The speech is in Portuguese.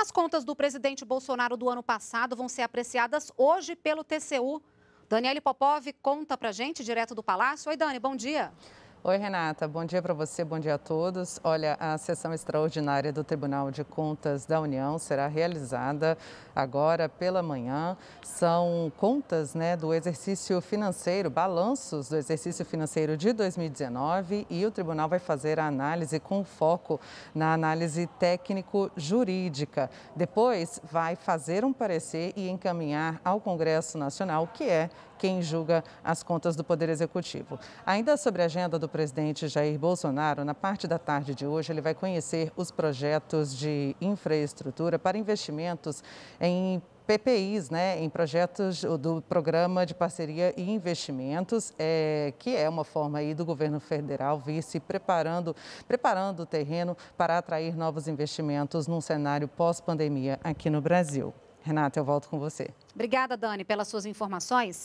As contas do presidente Bolsonaro do ano passado vão ser apreciadas hoje pelo TCU. Daniele Popov conta pra gente direto do Palácio. Oi, Dani, bom dia. Bom dia. Oi, Renata. Bom dia para você, bom dia a todos. Olha, a sessão extraordinária do Tribunal de Contas da União será realizada agora pela manhã. São contas né, do exercício financeiro, balanços do exercício financeiro de 2019 e o tribunal vai fazer a análise com foco na análise técnico-jurídica. Depois, vai fazer um parecer e encaminhar ao Congresso Nacional, que é quem julga as contas do Poder Executivo. Ainda sobre a agenda do presidente Jair Bolsonaro, na parte da tarde de hoje, ele vai conhecer os projetos de infraestrutura para investimentos em PPIs, né, em projetos do Programa de Parceria e Investimentos, é, que é uma forma aí do governo federal vir se preparando, preparando o terreno para atrair novos investimentos num cenário pós-pandemia aqui no Brasil. Renata, eu volto com você. Obrigada, Dani, pelas suas informações.